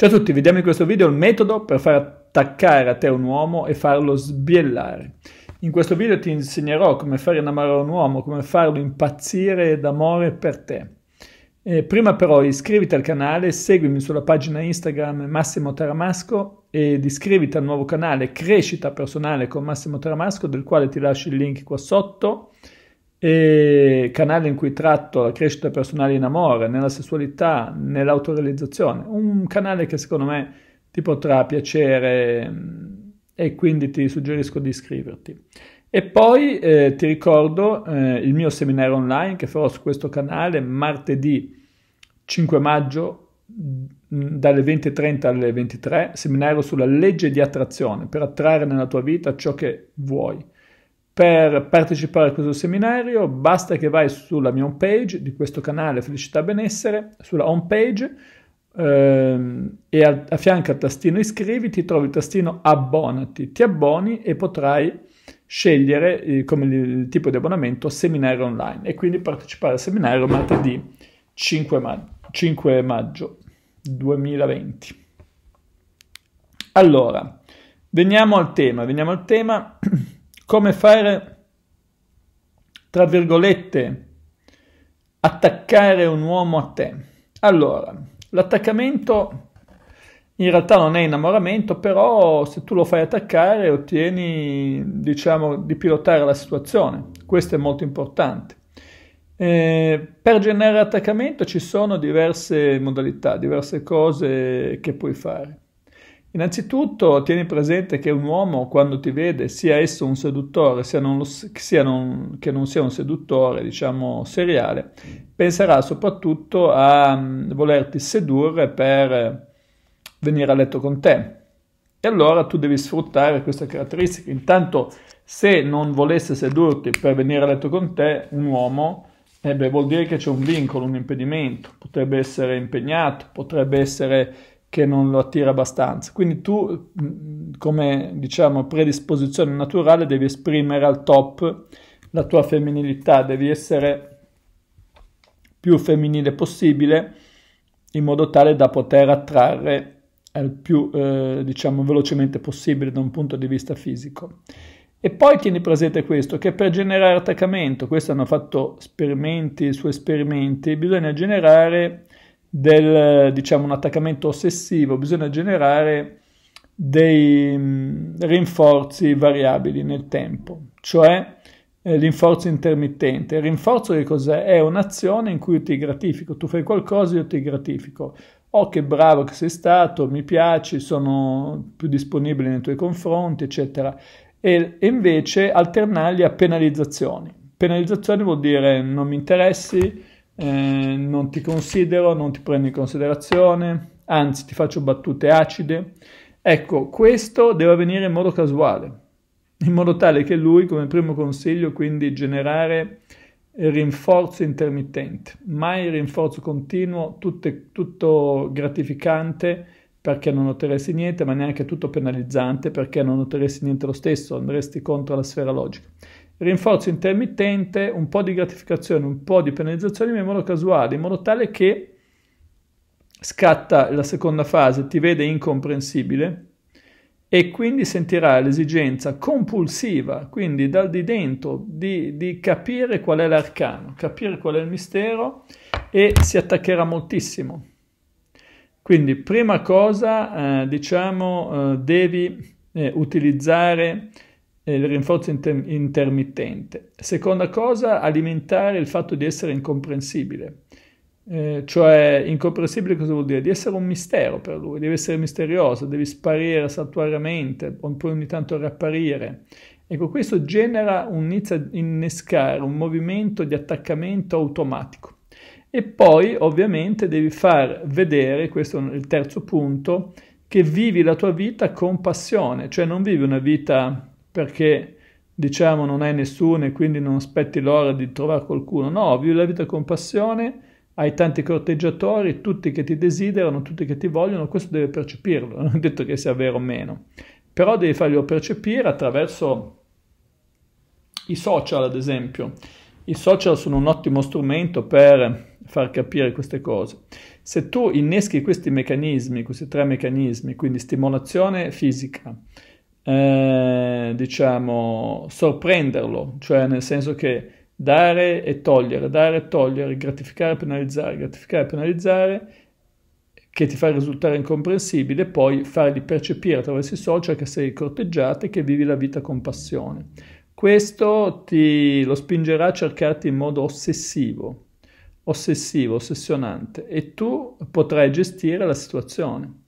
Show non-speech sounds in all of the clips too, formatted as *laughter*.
Ciao a tutti, vediamo in questo video il metodo per far attaccare a te un uomo e farlo sbiellare. In questo video ti insegnerò come fare innamorare un uomo, come farlo impazzire d'amore per te. Eh, prima però iscriviti al canale, seguimi sulla pagina Instagram Massimo Taramasco ed iscriviti al nuovo canale Crescita Personale con Massimo Taramasco del quale ti lascio il link qua sotto e canale in cui tratto la crescita personale in amore, nella sessualità, nell'autorealizzazione, un canale che secondo me ti potrà piacere mm, e quindi ti suggerisco di iscriverti. E poi eh, ti ricordo eh, il mio seminario online che farò su questo canale martedì 5 maggio mm, dalle 20.30 alle 23, seminario sulla legge di attrazione per attrarre nella tua vita ciò che vuoi. Per partecipare a questo seminario basta che vai sulla mia home page di questo canale Felicità Benessere, sulla home page ehm, e a, a, fianco al tastino iscriviti trovi il tastino abbonati, ti abboni e potrai scegliere eh, come il, il, tipo di abbonamento seminario online e quindi partecipare al seminario martedì 5, ma- 5 maggio 2020. Allora, veniamo al tema, veniamo al tema *clears throat* come fare, tra virgolette, attaccare un uomo a te. Allora, l'attaccamento in realtà non è innamoramento, però se tu lo fai attaccare ottieni, diciamo, di pilotare la situazione. Questo è molto importante. Eh, per generare attaccamento ci sono diverse modalità, diverse cose che puoi fare. Innanzitutto tieni presente che un uomo quando ti vede, sia esso un seduttore, sia non lo, sia non, che non sia un seduttore, diciamo, seriale, penserà soprattutto a mm, volerti sedurre per venire a letto con te. E allora tu devi sfruttare questa caratteristica. Intanto se non volesse sedurti per venire a letto con te, un uomo, eh beh, vuol dire che c'è un vincolo, un impedimento, potrebbe essere impegnato, potrebbe essere che non lo attira abbastanza. Quindi tu, mm, come diciamo predisposizione naturale, devi esprimere al top la tua femminilità, devi essere più femminile possibile in modo tale da poter attrarre il più eh, diciamo velocemente possibile da un punto di vista fisico. E poi tieni presente questo, che per generare attaccamento, questo hanno fatto esperimenti su esperimenti, bisogna generare del, diciamo, un attaccamento ossessivo, bisogna generare dei mh, mm, rinforzi variabili nel tempo, cioè eh, rinforzo intermittente. Il rinforzo che cos'è? È, un'azione in cui io ti gratifico, tu fai qualcosa io ti gratifico. Oh, che bravo che sei stato, mi piaci, sono più disponibile nei tuoi confronti, eccetera. E, e invece alternarli a penalizzazioni. Penalizzazioni vuol dire non mi interessi, eh, non ti considero, non ti prendo in considerazione, anzi ti faccio battute acide. Ecco, questo deve avvenire in modo casuale, in modo tale che lui, come primo consiglio, quindi generare rinforzo intermittente, mai rinforzo continuo, tutte, tutto gratificante perché non otterresti niente, ma neanche tutto penalizzante perché non otterresti niente lo stesso, andresti contro la sfera logica rinforzo intermittente, un po' di gratificazione, un po' di penalizzazione, ma in modo casuale, in modo tale che scatta la seconda fase, ti vede incomprensibile e quindi sentirà l'esigenza compulsiva, quindi dal di dentro, di, di capire qual è l'arcano, capire qual è il mistero e si attaccherà moltissimo. Quindi prima cosa, eh, diciamo, eh, devi eh, utilizzare il rinforzo inter- intermittente. Seconda cosa, alimentare il fatto di essere incomprensibile. Eh, cioè, incomprensibile cosa vuol dire? Di essere un mistero per lui, devi essere misterioso, devi sparire saltuariamente, poi ogni tanto riapparire. Ecco, questo genera un inizia a innescare un movimento di attaccamento automatico. E poi, ovviamente, devi far vedere, questo è il terzo punto, che vivi la tua vita con passione, cioè non vivi una vita perché diciamo non hai nessuno e quindi non aspetti l'ora di trovare qualcuno. No, vivi la vita con passione, hai tanti corteggiatori, tutti che ti desiderano, tutti che ti vogliono, questo devi percepirlo, *laughs* non è detto che sia vero o meno. Però devi farglielo percepire attraverso i social, ad esempio. I social sono un ottimo strumento per far capire queste cose. Se tu inneschi questi meccanismi, questi tre meccanismi, quindi stimolazione fisica, eh, diciamo, sorprenderlo, cioè nel senso che dare e togliere, dare e togliere, gratificare e penalizzare, gratificare e penalizzare, che ti fa risultare incomprensibile, poi fargli percepire attraverso i social che sei corteggiato e che vivi la vita con passione. Questo ti, lo spingerà a cercarti in modo ossessivo, ossessivo, ossessionante, e tu potrai gestire la situazione.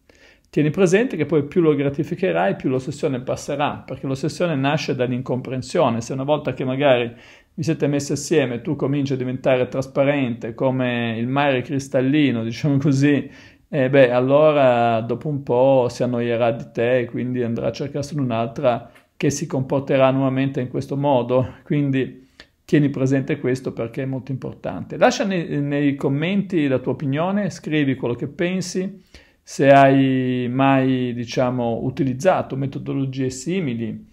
Tieni presente che poi più lo gratificherai, più l'ossessione passerà, perché l'ossessione nasce dall'incomprensione. Se una volta che magari vi siete messi assieme, tu cominci a diventare trasparente come il mare cristallino, *laughs* diciamo così, e beh, allora dopo un po' si annoierà di te e quindi andrà a cercarsene un'altra che si comporterà nuovamente in questo modo. Quindi tieni presente questo perché è molto importante. Lascia nei, nei commenti la tua opinione, scrivi quello che pensi se hai mai, diciamo, utilizzato metodologie simili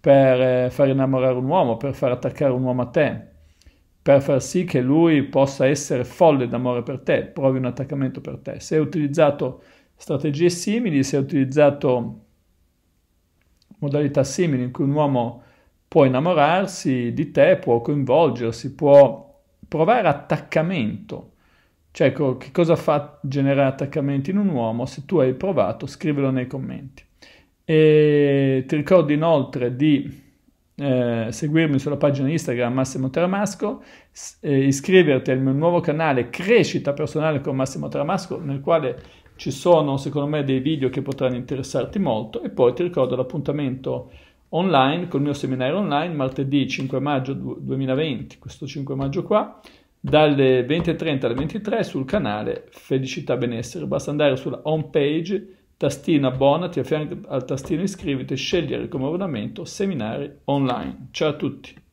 per eh, far innamorare un uomo, per far attaccare un uomo a te, per far sì che lui possa essere folle d'amore per te, provi un attaccamento per te. Se hai utilizzato strategie simili, se hai utilizzato modalità simili in cui un uomo può innamorarsi di te, può coinvolgersi, può provare attaccamento cioè, che cosa fa generare attaccamenti in un uomo? Se tu hai provato, scrivilo nei commenti. E ti ricordo inoltre di eh, seguirmi sulla pagina Instagram Massimo Tramasco, eh, iscriverti al mio nuovo canale Crescita Personale con Massimo Tramasco, nel quale ci sono secondo me dei video che potranno interessarti molto e poi ti ricordo l'appuntamento online col mio seminario online martedì 5 maggio 2020, questo 5 maggio qua, dalle 20.30 alle 23 sul canale Felicità Benessere. Basta andare sulla home page, tastino abbonati, a al tastino iscriviti e scegliere come abbonamento seminari online. Ciao a tutti!